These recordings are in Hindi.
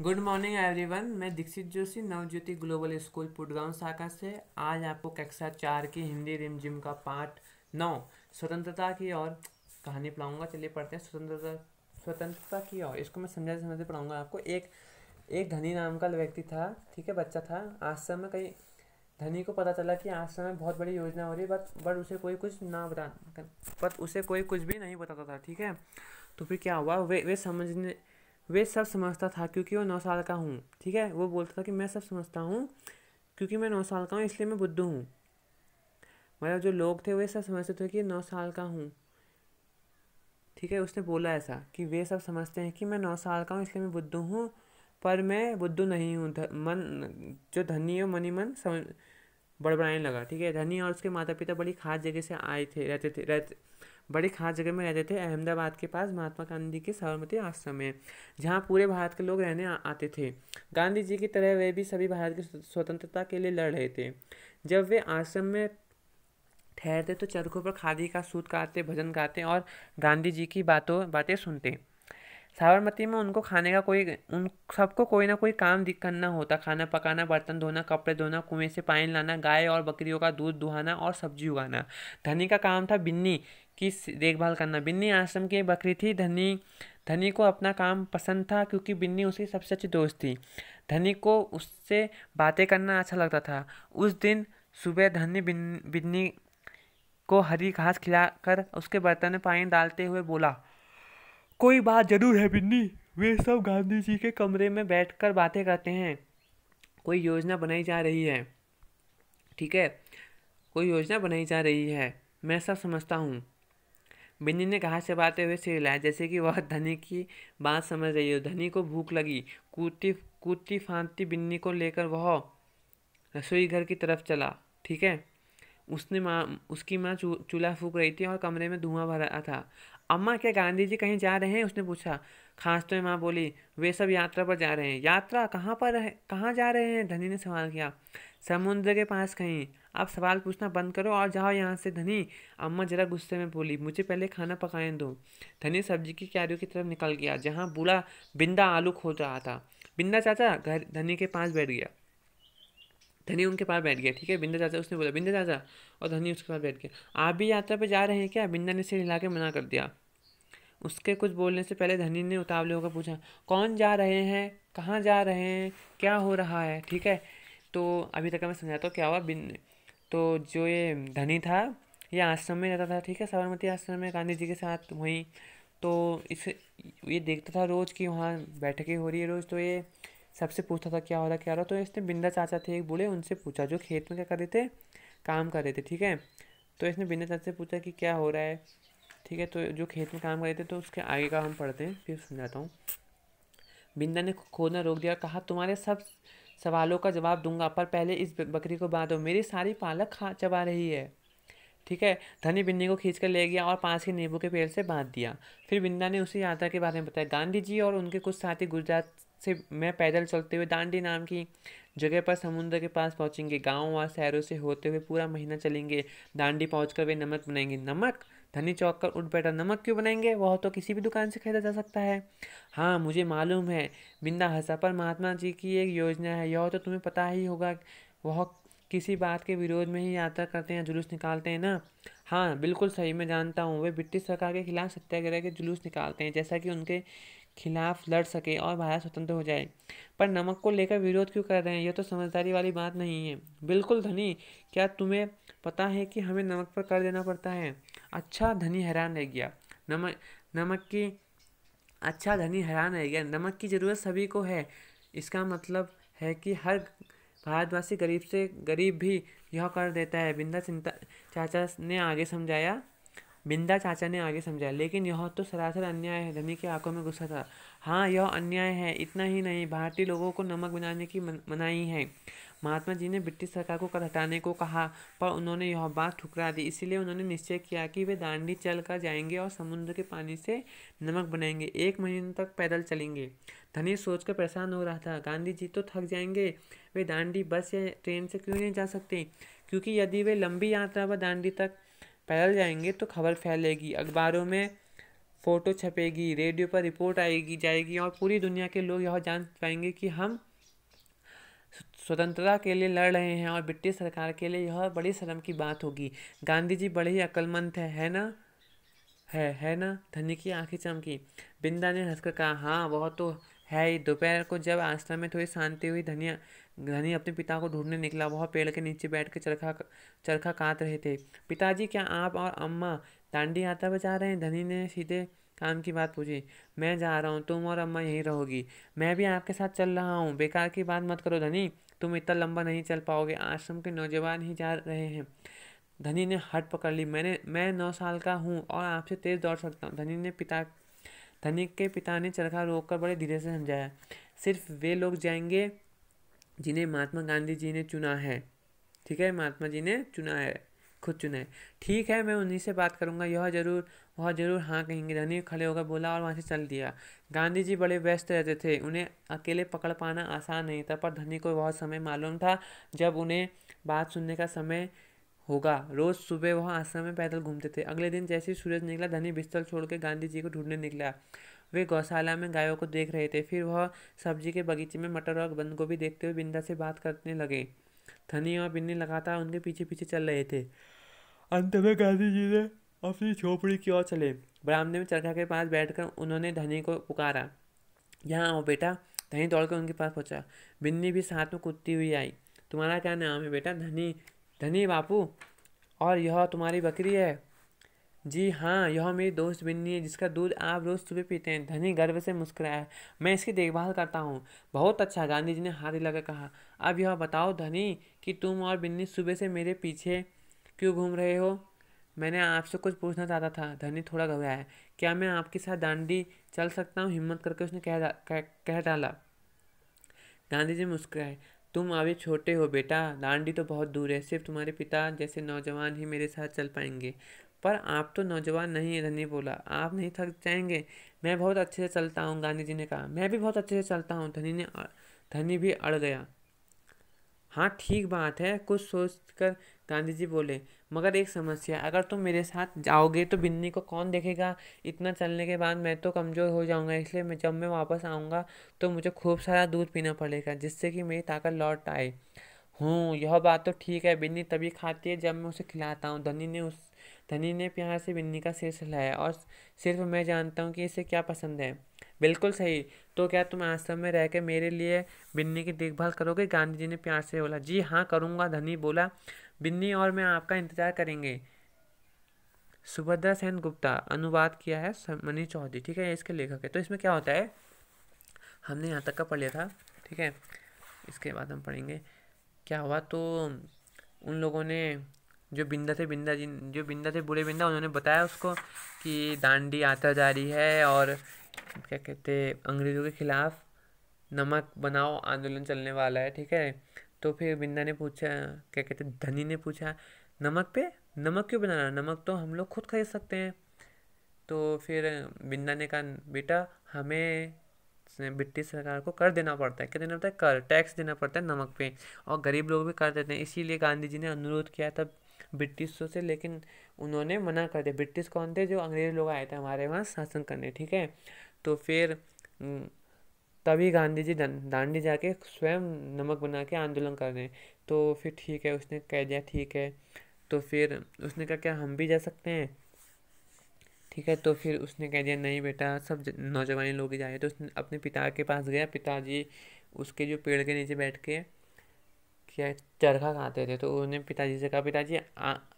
गुड मॉर्निंग एवरीवन मैं दीक्षित जोशी नवज्योति ग्लोबल स्कूल पुटगांव शाखा से आज आपको कक्षा चार की हिंदी रिम जिम का पार्ट नौ स्वतंत्रता की और कहानी पढ़ाऊंगा चलिए पढ़ते हैं स्वतंत्रता स्वतंत्रता की और इसको मैं समझाते समझाते पढ़ाऊंगा आपको एक एक धनी नाम का व्यक्ति था ठीक है बच्चा था आश्रम में कई धनी को पता चला कि आश्रम में बहुत बड़ी योजना हो रही है बट बट उसे कोई कुछ ना बता बट उसे कोई कुछ भी नहीं बताता था ठीक है तो फिर क्या हुआ वे वे समझने वे सब समझता था क्योंकि वो नौ साल का हूँ ठीक है वो बोलता था कि मैं सब समझता हूँ क्योंकि मैं नौ साल का हूँ इसलिए मैं बुद्धू हूँ मतलब जो लोग थे वे सब समझते थे कि नौ साल का हूँ ठीक है उसने बोला ऐसा कि वे सब समझते हैं कि मैं नौ साल का हूँ इसलिए मैं बुद्धू हूँ पर मैं बुद्धू नहीं हूँ मन जो धनी है मनी मन समझ बड़बड़ाने लगा ठीक है धनी और उसके माता पिता बड़ी खास जगह से आए थे रहते थे रहते बड़ी खास जगह में रहते थे अहमदाबाद के पास महात्मा गांधी के साबरमती आश्रम में जहाँ पूरे भारत के लोग रहने आते थे गांधी जी की तरह वे भी सभी भारत की स्वतंत्रता के लिए लड़ रहे थे जब वे आश्रम में ठहरते तो चरखों पर खादी का सूत काटते भजन गाते और गांधी जी की बातों बातें सुनते साबरमती में उनको खाने का कोई उन सबको कोई ना कोई काम करना होता खाना पकाना बर्तन धोना कपड़े धोना कुएं से पानी लाना गाय और बकरियों का दूध दुहाना और सब्जी उगाना धनी का काम था बिन्नी की देखभाल करना बिन्नी आश्रम की बकरी थी धनी धनी को अपना काम पसंद था क्योंकि बिन्नी उसकी सबसे अच्छी दोस्त थी धनी को उससे बातें करना अच्छा लगता था उस दिन सुबह धनी बिन बिन्नी को हरी घास खिलाकर उसके बर्तन में पानी डालते हुए बोला कोई बात जरूर है बिन्नी वे सब गांधी जी के कमरे में बैठकर बातें करते हैं कोई योजना बनाई जा रही है ठीक है कोई योजना बनाई जा रही है मैं सब समझता हूँ बिन्नी ने घास से बातें हुए सिर हिलाया जैसे कि वह धनी की बात समझ रही हो धनी को भूख लगी कूती कूती फांती बिन्नी को लेकर वह रसोई घर की तरफ चला ठीक है उसने माँ उसकी माँ चू चूल्हा फूक रही थी और कमरे में धुआं भरा था अम्मा क्या गांधी जी कहीं जा रहे हैं उसने पूछा खांसते तो हुए माँ बोली वे सब यात्रा पर जा रहे हैं यात्रा कहाँ पर है कहाँ जा रहे हैं धनी ने सवाल किया समुद्र के पास कहीं आप सवाल पूछना बंद करो और जाओ यहाँ से धनी अम्मा जरा गुस्से में बोली मुझे पहले खाना पकाए दो धनी सब्जी की क्यारियों की तरफ निकल गया जहाँ बूढ़ा बिंदा आलू खोद रहा था बिंदा चाचा घर धनी के पास बैठ गया धनी उनके पास बैठ गया ठीक है बिंदा चाचा उसने बोला बिंदा चाचा और धनी उसके पास बैठ गया आप भी यात्रा पर जा रहे हैं क्या बिंदा ने सिर हिला के मना कर दिया उसके कुछ बोलने से पहले धनी ने उतावले होकर पूछा कौन जा रहे हैं कहाँ जा रहे हैं क्या हो रहा है ठीक है तो अभी तक मैं समझाता हूँ तो क्या हुआ बिन तो जो ये धनी था ये आश्रम में रहता था ठीक है साबरमती आश्रम में गांधी जी के साथ वहीं तो इस ये देखता था रोज़ कि वहाँ बैठकें हो रही है रोज़ तो ये सबसे पूछता था क्या हो रहा क्या हो रहा तो इसने बिंदा चाचा थे एक बूढ़े उनसे पूछा जो खेत में क्या कर रहे थे काम कर रहे थे ठीक है तो इसने बिंदा चाचा से पूछा कि क्या हो रहा है ठीक है तो जो खेत में काम करे थे तो उसके आगे का हम पढ़ते हैं फिर समझाता हूँ बिंदा ने खोदना रोक दिया कहा तुम्हारे सब सवालों का जवाब दूंगा पर पहले इस बकरी को बांधो मेरी सारी पालक खा चबा रही है ठीक है धनी बिन्नी को खींच कर ले गया और पास के नींबू के पेड़ से बांध दिया फिर बिंदा ने उसी यात्रा के बारे में बताया गांधी जी और उनके कुछ साथी गुजरात से मैं पैदल चलते हुए दांडी नाम की जगह पर समुद्र के पास पहुंचेंगे गांव और शहरों से होते हुए पूरा महीना चलेंगे दांडी पहुंचकर वे नमक बनाएंगे नमक धनी चौक कर उठ बैठा नमक क्यों बनाएंगे वह तो किसी भी दुकान से खरीदा जा सकता है हाँ मुझे मालूम है बिंदा हंसा पर महात्मा जी की एक योजना है यह तो तुम्हें पता ही होगा वह किसी बात के विरोध में ही यात्रा करते हैं जुलूस निकालते हैं ना हाँ बिल्कुल सही मैं जानता हूँ वे ब्रिटिश सरकार के खिलाफ सत्याग्रह के जुलूस निकालते हैं जैसा कि उनके खिलाफ लड़ सके और भारत स्वतंत्र हो जाए पर नमक को लेकर विरोध क्यों कर रहे हैं यह तो समझदारी वाली बात नहीं है बिल्कुल धनी क्या तुम्हें पता है कि हमें नमक पर कर देना पड़ता है अच्छा धनी हैरान रह गया नमक नमक की अच्छा धनी हैरान रह गया नमक की ज़रूरत सभी को है इसका मतलब है कि हर भारतवासी गरीब से गरीब भी यह कर देता है बिंदा चिंता चाचा ने आगे समझाया बिंदा चाचा ने आगे समझाया लेकिन यह तो सरासर अन्याय है धनी की आंखों में गुस्सा था हाँ यह अन्याय है इतना ही नहीं भारतीय लोगों को नमक बनाने की मन, मनाही है महात्मा जी ने ब्रिटिश सरकार को कर हटाने को कहा पर उन्होंने यह बात ठुकरा दी इसीलिए उन्होंने निश्चय किया कि वे दांडी चल कर जाएंगे और समुद्र के पानी से नमक बनाएंगे एक महीने तक पैदल चलेंगे धनी सोच कर परेशान हो रहा था गांधी जी तो थक जाएंगे वे दांडी बस या ट्रेन से क्यों नहीं जा सकते क्योंकि यदि वे लंबी यात्रा व दांडी तक फैल जाएंगे तो खबर फैलेगी अखबारों में फ़ोटो छपेगी रेडियो पर रिपोर्ट आएगी जाएगी और पूरी दुनिया के लोग यह जान पाएंगे कि हम स्वतंत्रता के लिए लड़ रहे हैं और ब्रिटिश सरकार के लिए यह बड़ी शर्म की बात होगी गांधी जी बड़े ही अक्लमंद है, है ना है है ना धनी की आंखें चमकी बिंदा ने हंसकर कहा हाँ वह तो है ही दोपहर को जब आश्रम में थोड़ी शांति हुई धनिया धनी अपने पिता को ढूंढने निकला वह पेड़ के नीचे बैठ कर चरखा चरखा काट रहे थे पिताजी क्या आप और अम्मा डांडी यात्रा पर जा रहे हैं धनी ने सीधे काम की बात पूछी मैं जा रहा हूँ तुम और अम्मा यहीं रहोगी मैं भी आपके साथ चल रहा हूँ बेकार की बात मत करो धनी तुम इतना लंबा नहीं चल पाओगे आश्रम के नौजवान ही जा रहे हैं धनी ने हट पकड़ ली मैंने मैं नौ साल का हूँ और आपसे तेज़ दौड़ सकता हूँ धनी ने पिता धनी के पिता ने चरखा रोक कर बड़े धीरे से समझाया सिर्फ वे लोग जाएंगे जिन्हें महात्मा गांधी जी ने चुना है ठीक है महात्मा जी ने चुना है खुद चुना है ठीक है मैं उन्हीं से बात करूँगा यह जरूर वह जरूर हाँ कहेंगे धनी खड़े होकर बोला और वहाँ से चल दिया गांधी जी बड़े व्यस्त रहते थे उन्हें अकेले पकड़ पाना आसान नहीं था पर धनी को बहुत समय मालूम था जब उन्हें बात सुनने का समय होगा रोज सुबह वह आश्रम में पैदल घूमते थे अगले दिन जैसे ही सूरज निकला धनी बिस्तर छोड़कर गांधी जी को ढूंढने निकला वे गौशाला में गायों को देख रहे थे फिर वह सब्जी के बगीचे में मटर और बंद गोभी देखते हुए बिंदा से बात करने लगे धनी और बिन्नी लगातार उनके पीछे पीछे चल रहे थे अंत में गांधी जी ने अपनी झोपड़ी की ओर चले बरामदे में चरखा के पास बैठकर उन्होंने धनी को पुकारा यहाँ आओ बेटा धनी दौड़कर उनके पास पहुँचा बिन्नी भी साथ में कूदती हुई आई तुम्हारा क्या नाम है बेटा धनी धनी बापू और यह तुम्हारी बकरी है जी हाँ यह मेरी दोस्त बिन्नी है जिसका दूध आप रोज़ सुबह पीते हैं धनी गर्व से मुस्कुराया मैं इसकी देखभाल करता हूँ बहुत अच्छा गांधी जी ने हाथ हिलाकर कहा अब यह बताओ धनी कि तुम और बिन्नी सुबह से मेरे पीछे क्यों घूम रहे हो मैंने आपसे कुछ पूछना चाहता था धनी थोड़ा घबराया क्या मैं आपके साथ दांडी चल सकता हूँ हिम्मत करके उसने कह कह, कह डाला गांधी जी मुस्कुराए तुम अभी छोटे हो बेटा दांडी तो बहुत दूर है सिर्फ तुम्हारे पिता जैसे नौजवान ही मेरे साथ चल पाएंगे पर आप तो नौजवान नहीं है धनी बोला आप नहीं थक जाएंगे मैं बहुत अच्छे से चलता हूँ गांधी जी ने कहा मैं भी बहुत अच्छे से चलता हूँ धनी ने धनी भी अड़ गया हाँ ठीक बात है कुछ सोच कर गांधी जी बोले मगर एक समस्या अगर तुम मेरे साथ जाओगे तो बिन्नी को कौन देखेगा इतना चलने के बाद मैं तो कमज़ोर हो जाऊंगा इसलिए मैं जब मैं वापस आऊँगा तो मुझे खूब सारा दूध पीना पड़ेगा जिससे कि मेरी ताकत लौट आए हूँ यह बात तो ठीक है बिन्नी तभी खाती है जब मैं उसे खिलाता हूँ धनी ने उस धनी ने प्यार से बिन्नी का सिर हिलाया और सिर्फ मैं जानता हूँ कि इसे क्या पसंद है बिल्कुल सही तो क्या तुम आश्रम में रह कर मेरे लिए बिन्नी की देखभाल करोगे गांधी जी ने प्यार से बोला जी हाँ करूँगा धनी बोला बिन्नी और मैं आपका इंतज़ार करेंगे सुभद्रा सेन गुप्ता अनुवाद किया है मनी चौधरी ठीक है इसके लेखक है तो इसमें क्या होता है हमने यहाँ तक का पढ़ लिया था ठीक है इसके बाद हम पढ़ेंगे क्या हुआ तो उन लोगों ने जो बिंदा थे बिंदा जिन जो बिंदा थे बूढ़े बिंदा उन्होंने बताया उसको कि दांडी आता जा रही है और क्या कहते हैं अंग्रेज़ों के ख़िलाफ़ नमक बनाओ आंदोलन चलने वाला है ठीक है तो फिर बिंदा ने पूछा क्या कहते धनी ने पूछा नमक पे नमक क्यों बनाना नमक तो हम लोग खुद खरीद सकते हैं तो फिर बिंदा ने कहा बेटा हमें ब्रिटिश सरकार को कर देना पड़ता है क्या देना पड़ता है कर टैक्स देना पड़ता है नमक पे और गरीब लोग भी कर देते हैं इसीलिए गांधी जी ने अनुरोध किया था ब्रिटिशों से लेकिन उन्होंने मना कर दिया ब्रिटिश कौन थे जो अंग्रेज लोग आए थे हमारे वहाँ शासन करने ठीक है तो फिर तभी गांधी जी दांडी जाके स्वयं नमक बना के आंदोलन कर रहे हैं तो फिर ठीक है उसने कह दिया ठीक है तो फिर उसने कहा क्या हम भी जा सकते हैं ठीक है तो फिर उसने कह दिया नहीं बेटा सब नौजवान लोग ही जाए तो उसने अपने पिता के पास गया पिताजी उसके जो पेड़ के नीचे बैठ के क्या चरखा खाते थे तो उन्होंने पिताजी से कहा पिताजी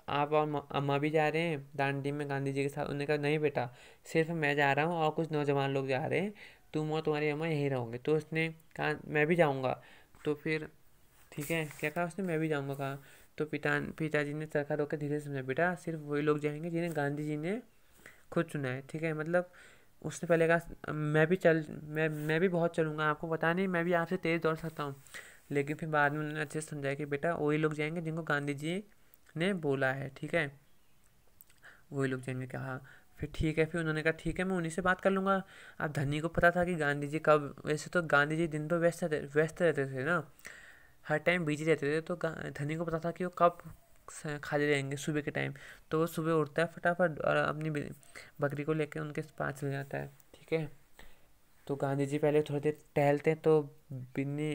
आप और अम्मा भी जा रहे हैं दांडी में गांधी जी के साथ उन्होंने कहा नहीं बेटा सिर्फ मैं जा रहा हूँ और कुछ नौजवान लोग जा रहे हैं तुम और तुम्हारी अम्मा यहीं रहोगे तो उसने कहा मैं भी जाऊँगा तो फिर ठीक है क्या कहा उसने मैं भी जाऊँगा कहा तो पिता पिताजी ने सरकार के धीरे से समझा बेटा सिर्फ वही लोग जाएंगे जिन्हें गांधी जी ने खुद चुना है ठीक है मतलब उसने पहले कहा मैं भी चल मैं मैं भी बहुत चलूँगा आपको पता नहीं मैं भी आपसे तेज़ दौड़ सकता हूँ लेकिन फिर बाद में उन्होंने अच्छे से समझाया कि बेटा वही लोग जाएंगे जिनको गांधी जी ने बोला है ठीक है वही लोग जाएंगे ने कहा फिर ठीक है फिर उन्होंने कहा ठीक है मैं उन्हीं से बात कर लूँगा अब धनी को पता था कि गांधी जी कब वैसे तो गांधी जी दिन भर व्यस्त व्यस्त रहते थे ना हर टाइम बिजी रहते थे तो धनी को पता था कि वो कब खाली रहेंगे सुबह के टाइम तो वो सुबह उठता है फटाफट और अपनी बकरी को लेकर उनके पास चले जाता है ठीक है तो गांधी जी पहले थोड़ी देर टहलते हैं तो बिन्नी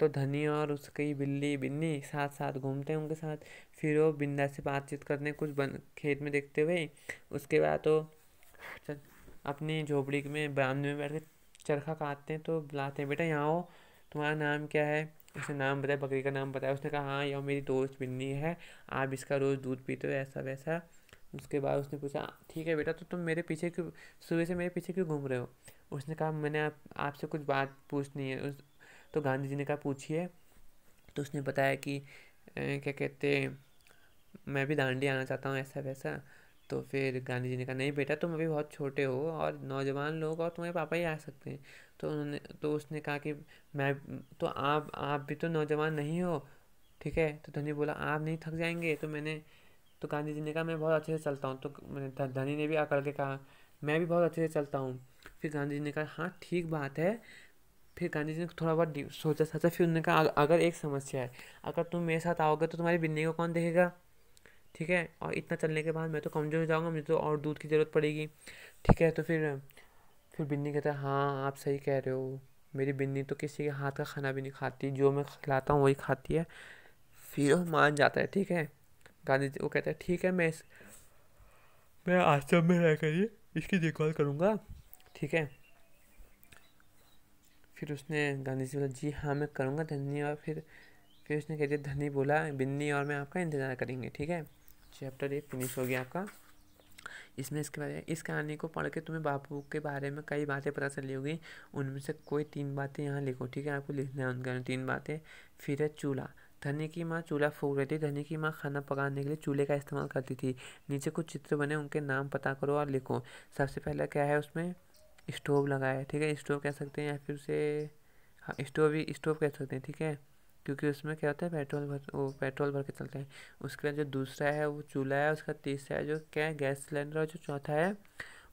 तो धनी और उसकी बिल्ली बिन्नी साथ साथ घूमते हैं उनके साथ फिर वो बिंदा से बातचीत करने कुछ बन खेत में देखते हुए उसके बाद तो अपनी झोपड़ी में बरामदे में बैठ के चरखा काटते हैं तो बुलाते हैं बेटा यहाँ हो तुम्हारा नाम क्या है उसने नाम बताया बकरी का नाम बताया उसने कहा हाँ यह मेरी दोस्त बिन्नी है आप इसका रोज़ दूध पीते हो ऐसा वैसा उसके बाद उसने पूछा ठीक है बेटा तो तुम मेरे पीछे क्यों सुबह से मेरे पीछे क्यों घूम रहे हो उसने कहा मैंने आप आपसे कुछ बात पूछनी है उस तो गांधी जी ने कहा पूछिए तो उसने बताया कि क्या कहते मैं भी दांडी आना चाहता हूँ ऐसा वैसा तो फिर गांधी जी ने कहा नहीं बेटा तुम अभी बहुत छोटे हो और नौजवान लोग और तुम्हारे पापा ही आ सकते हैं तो उन्होंने तो उसने कहा कि मैं तो आप आप भी तो नौजवान नहीं हो ठीक है तो धनी बोला आप नहीं थक जाएंगे तो मैंने तो गांधी जी ने कहा मैं बहुत अच्छे से चलता हूँ तो मैंने धनी ने भी अकड़ के कहा मैं भी बहुत अच्छे से चलता हूँ फिर गांधी जी ने कहा हाँ ठीक बात है फिर गांधी जी ने थोड़ा बहुत सोचा सोचा फिर उन्होंने कहा अगर एक समस्या है अगर तुम मेरे साथ आओगे तो तुम्हारी बिन्नी को कौन देखेगा ठीक है और इतना चलने के बाद मैं तो कमज़ोर हो जाऊँगा मुझे तो और दूध की ज़रूरत पड़ेगी ठीक है तो फिर फिर बिन्नी कहता है हाँ आप सही कह रहे हो मेरी बिन्नी तो किसी के हाथ का खाना भी नहीं खाती जो मैं खिलाता हूँ वही खाती है फिर वो मान जाता है ठीक है गांधी जी वो कहता है ठीक है मैं इस मैं आश्रम में रह कर इसकी देखभाल करूँगा ठीक है फिर उसने गांधी जी बोला जी हाँ मैं करूँगा धनी और फिर फिर उसने कह दिया धनी बोला बिन्नी और मैं आपका इंतज़ार करेंगे ठीक है चैप्टर एक फिनिश हो गया आपका इसमें इसके बारे में इस कहानी को पढ़ के तुम्हें बापू के बारे में कई बातें पता चली होगी उनमें से कोई तीन बातें यहाँ लिखो ठीक है आपको लिखना है उनके तीन बातें फिर है चूल्हा धनी की माँ चूल्हा फूक रही थी धनी की माँ खाना पकाने के लिए चूल्हे का इस्तेमाल करती थी नीचे कुछ चित्र बने उनके नाम पता करो और लिखो सबसे पहला क्या है उसमें स्टोव लगाया ठीक है स्टोव कह सकते हैं या फिर उसे हाँ स्टोव भी स्टोव कह सकते हैं ठीक है क्योंकि उसमें क्या होता है पेट्रोल भर वो पेट्रोल भर के चलते हैं उसके बाद जो दूसरा है वो चूल्हा है उसका तीसरा है जो क्या है गैस सिलेंडर और जो चौथा है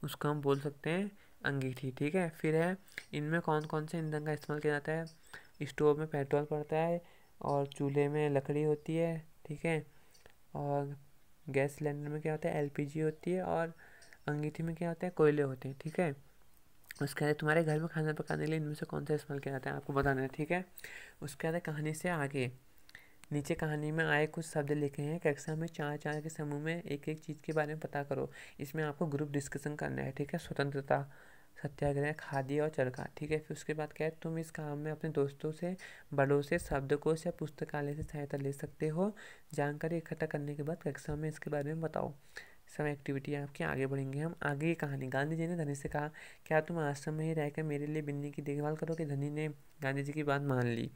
उसको हम बोल सकते हैं अंगीठी ठीक है फिर है इनमें कौन कौन से ईंधन का इस्तेमाल किया जाता है स्टोव में पेट्रोल पड़ता है और चूल्हे में लकड़ी होती है ठीक है और गैस सिलेंडर में क्या होता है जी होती है और अंगीठी में क्या होता है कोयले होते हैं ठीक है उसके बाद तुम्हारे घर में खाना पकाने के लिए इनमें से कौन सा इस्तेमाल किया जाता है आपको बताना है ठीक है उसके बाद कहानी से आगे नीचे कहानी में आए कुछ शब्द लिखे हैं कक्षा में चार चार के समूह में एक एक चीज़ के बारे में पता करो इसमें आपको ग्रुप डिस्कशन करना है ठीक है स्वतंत्रता सत्याग्रह खादी और चरखा ठीक है फिर उसके बाद क्या है तुम इस काम में अपने दोस्तों से बड़ों से शब्दकोश या पुस्तकालय से सहायता ले सकते हो जानकारी इकट्ठा करने के बाद कक्षा में इसके बारे में बताओ सब एक्टिविटियाँ आपकी आगे बढ़ेंगे हम आगे की कहानी गांधी जी ने धनी से कहा क्या तुम आश्रम में ही रहकर मेरे लिए बिन्नी की देखभाल करोगे धनी ने गांधी जी की बात मान ली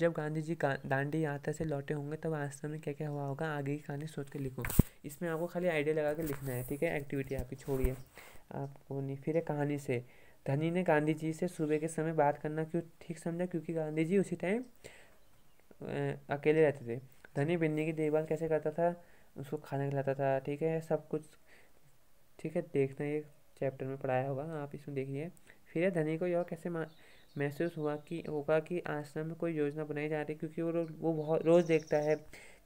जब गांधी जी दांडी यात्रा से लौटे होंगे तब आश्रम में क्या क्या हुआ होगा आगे की कहानी सोच के लिखो इसमें आपको खाली आइडिया लगा के लिखना है ठीक है एक्टिविटी आपकी छोड़िए आपको नहीं फिर कहानी से धनी ने गांधी जी से सुबह के समय बात करना क्यों ठीक समझा क्योंकि गांधी जी उसी टाइम अकेले रहते थे धनी बिन्नी की देखभाल कैसे करता था उसको खाना खिलाता था ठीक है सब कुछ ठीक है देखना ये चैप्टर में पढ़ाया होगा आप इसमें देखिए फिर धनी को यह कैसे महसूस हुआ कि होगा कि आश्रम में कोई योजना बनाई जा रही है क्योंकि वो वो बहुत रोज़ देखता है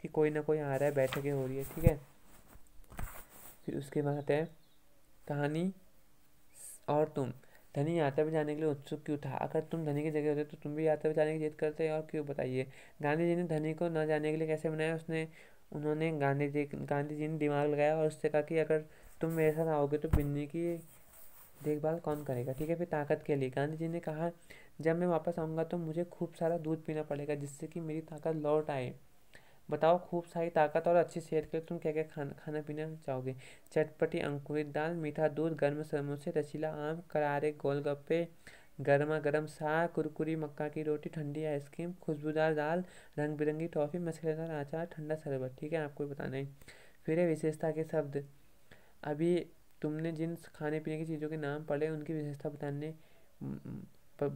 कि कोई ना कोई आ रहा है बैठकें हो रही है ठीक है फिर उसके बाद है कहानी और तुम धनी यात्रा पर जाने के लिए उत्सुक क्यों था अगर तुम धनी की जगह होते तो तुम भी यात्रा पर जाने की जिद करते और क्यों बताइए गांधी जी ने धनी को न जाने के लिए कैसे बनाया उसने उन्होंने गांधी जी गांधी जी ने दिमाग लगाया और उससे कहा कि अगर तुम मेरे साथ आओगे तो बिन्नी की देखभाल कौन करेगा ठीक है फिर ताकत के लिए गांधी जी ने कहा जब मैं वापस आऊँगा तो मुझे खूब सारा दूध पीना पड़ेगा जिससे कि मेरी ताकत लौट आए बताओ खूब सारी ताकत और अच्छी सेहत के लिए तुम क्या क्या खाना खाना पीना चाहोगे चटपटी अंकुरित दाल मीठा दूध गर्म समोसे रसीला आम करारे गोलगप्पे गर्मा गर्म साग कुरकुरी मक्का की रोटी ठंडी आइसक्रीम खुशबूदार दाल रंग बिरंगी टॉफ़ी मसालेदार आचार ठंडा शरबत ठीक है आपको बताना है फिर है विशेषता के शब्द अभी तुमने जिन खाने पीने की चीज़ों के नाम पढ़े उनकी विशेषता बताने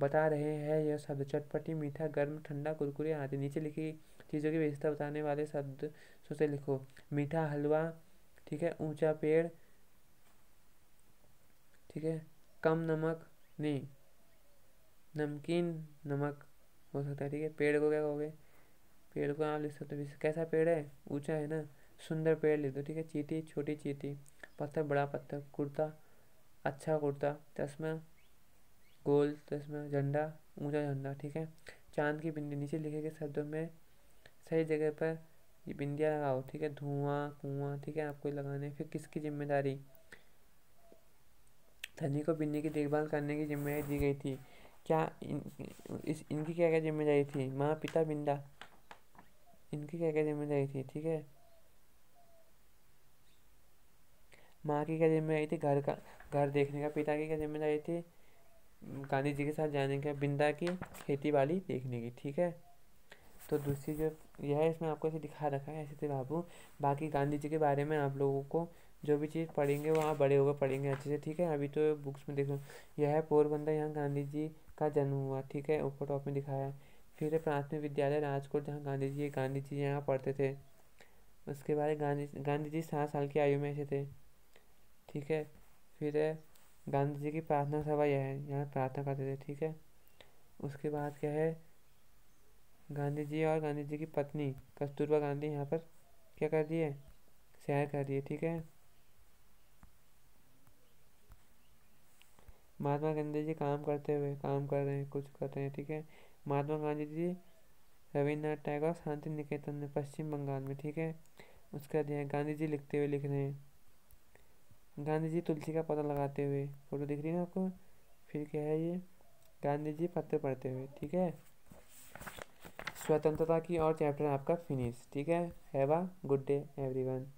बता रहे हैं यह शब्द चटपटी मीठा गर्म ठंडा कुरकुरी आदि नीचे लिखी चीज़ों की विशेषता बताने वाले शब्द सोचे लिखो मीठा हलवा ठीक है ऊंचा पेड़ ठीक है कम नमक नहीं नमकीन नमक हो सकता है ठीक है पेड़ को क्या कहोगे पेड़ को आप लिख सकते हो कैसा पेड़ है ऊंचा है ना सुंदर पेड़ लिख दो ठीक है चीटी छोटी चीटी पत्थर बड़ा पत्थर कुर्ता अच्छा कुर्ता चश्मा गोल चश्मा झंडा ऊंचा झंडा ठीक है चांद की बिंदी नीचे लिखे गए शब्दों में सही जगह पर ये बिंदिया लगाओ ठीक है धुआं कुआं ठीक है आपको लगाने फिर किसकी जिम्मेदारी धनी को बिन्नी की देखभाल करने की जिम्मेदारी दी गई थी क्या इन इस इनकी क्या क्या जिम्मेदारी थी माँ पिता बिंदा इनकी क्या क्या जिम्मेदारी थी ठीक है माँ की क्या जिम्मेदारी थी घर का घर देखने का पिता की क्या जिम्मेदारी थी गांधी जी के साथ जाने का बिंदा की खेती बाड़ी देखने की ठीक है तो दूसरी जो यह है इसमें आपको ऐसे दिखा रखा है ऐसे थे बाबू बाकी गांधी जी के बारे में आप लोगों को जो भी चीज़ पढ़ेंगे वो आप बड़े होकर पढ़ेंगे अच्छे से ठीक है अभी तो बुक्स में देख लो यह है पोरबंदर यहाँ गांधी जी का जन्म हुआ ठीक है ऊपर टॉप में दिखाया है फिर प्राथमिक विद्यालय राजकोट जहाँ गांधी जी गांधी जी यहाँ पढ़ते थे उसके बाद गांधी गांधी जी सात साल की आयु में ऐसे थे ठीक है फिर गांधी जी की प्रार्थना सभा यह है यहाँ प्रार्थना करते थे ठीक है उसके बाद क्या है गांधी जी और गांधी जी की पत्नी कस्तूरबा गांधी यहाँ पर क्या कर दिए सैर कर दिए ठीक है महात्मा गांधी जी काम करते हुए काम कर रहे हैं कुछ कर रहे हैं ठीक है महात्मा गांधी जी रविन्द्रनाथ टैगोर शांति निकेतन में पश्चिम बंगाल में ठीक है उसके बाद यहाँ गांधी जी लिखते हुए लिख रहे हैं गांधी जी तुलसी का पौधा लगाते हुए फोटो दिख रही है ना आपको फिर क्या है ये गांधी जी पत्र पढ़ते हुए ठीक है स्वतंत्रता की और चैप्टर आपका फिनिश ठीक है have a good day everyone